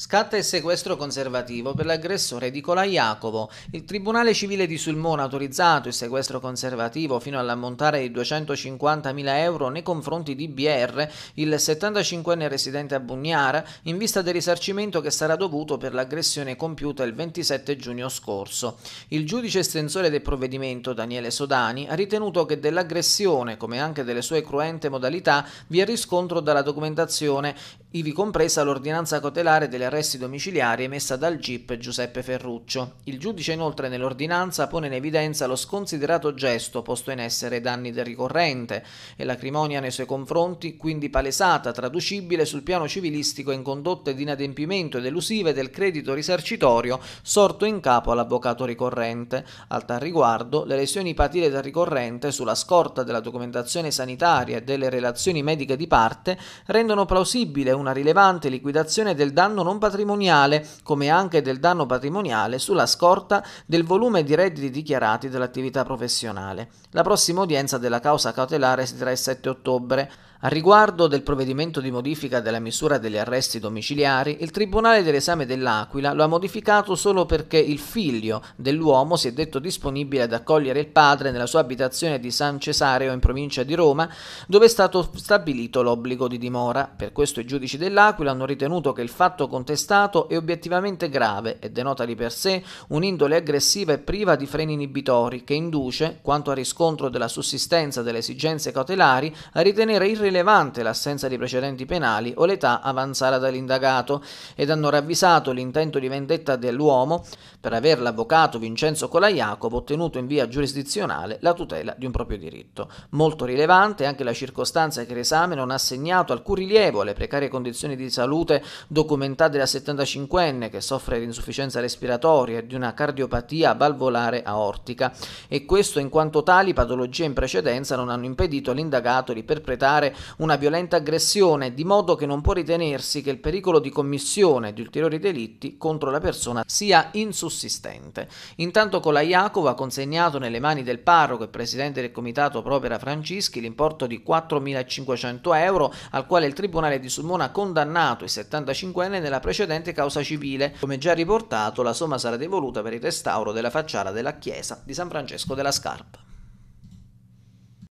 Scatta il sequestro conservativo per l'aggressore Nicola Colaiacovo. Il Tribunale Civile di Sulmona ha autorizzato il sequestro conservativo fino all'ammontare di 250.000 euro nei confronti di BR, il 75enne residente a Bugnara, in vista del risarcimento che sarà dovuto per l'aggressione compiuta il 27 giugno scorso. Il giudice estensore del provvedimento, Daniele Sodani, ha ritenuto che dell'aggressione, come anche delle sue cruente modalità, vi è riscontro dalla documentazione, ivi compresa l'ordinanza cautelare delle arresti domiciliari emessa dal GIP Giuseppe Ferruccio. Il giudice inoltre nell'ordinanza pone in evidenza lo sconsiderato gesto posto in essere danni del ricorrente e l'acrimonia nei suoi confronti quindi palesata, traducibile sul piano civilistico in condotte di inadempimento ed elusive del credito risarcitorio sorto in capo all'avvocato ricorrente. Al tal riguardo, le lesioni patite dal ricorrente sulla scorta della documentazione sanitaria e delle relazioni mediche di parte rendono plausibile una rilevante liquidazione del danno non patrimoniale, come anche del danno patrimoniale, sulla scorta del volume di redditi dichiarati dell'attività professionale. La prossima udienza della causa cautelare si terrà il 7 ottobre. A riguardo del provvedimento di modifica della misura degli arresti domiciliari, il Tribunale dell'esame dell'Aquila lo ha modificato solo perché il figlio dell'uomo si è detto disponibile ad accogliere il padre nella sua abitazione di San Cesareo in provincia di Roma, dove è stato stabilito l'obbligo di dimora. Per questo i giudici dell'Aquila hanno ritenuto che il fatto contestato è obiettivamente grave e denota di per sé un'indole aggressiva e priva di freni inibitori che induce, quanto a riscontro della sussistenza delle esigenze cautelari, a ritenere irrevocabile rilevante l'assenza di precedenti penali o l'età avanzata dall'indagato ed hanno ravvisato l'intento di vendetta dell'uomo per aver l'avvocato Vincenzo Colaiacopo ottenuto in via giurisdizionale la tutela di un proprio diritto. Molto rilevante anche la circostanza che l'esame non ha segnato alcun rilievo alle precarie condizioni di salute documentate da 75enne che soffre di insufficienza respiratoria e di una cardiopatia valvolare aortica e questo in quanto tali patologie in precedenza non hanno impedito all'indagato di perpetrare una violenta aggressione, di modo che non può ritenersi che il pericolo di commissione di ulteriori delitti contro la persona sia insussistente. Intanto con Colaiacovo ha consegnato nelle mani del parroco e presidente del comitato Propera Francischi l'importo di 4.500 euro al quale il Tribunale di Sulmona ha condannato i 75enne nella precedente causa civile. Come già riportato, la somma sarà devoluta per il restauro della facciata della chiesa di San Francesco della Scarpa.